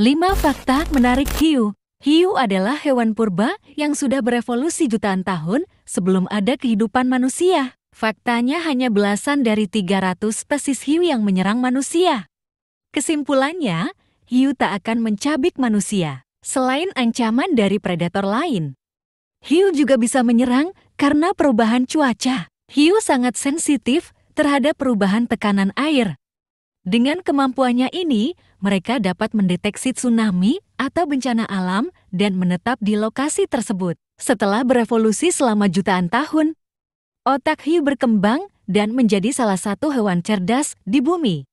5 Fakta Menarik Hiu Hiu adalah hewan purba yang sudah berevolusi jutaan tahun sebelum ada kehidupan manusia. Faktanya hanya belasan dari 300 spesies hiu yang menyerang manusia. Kesimpulannya, hiu tak akan mencabik manusia, selain ancaman dari predator lain. Hiu juga bisa menyerang karena perubahan cuaca. Hiu sangat sensitif terhadap perubahan tekanan air, dengan kemampuannya ini, mereka dapat mendeteksi tsunami atau bencana alam dan menetap di lokasi tersebut. Setelah berevolusi selama jutaan tahun, otak hiu berkembang dan menjadi salah satu hewan cerdas di bumi.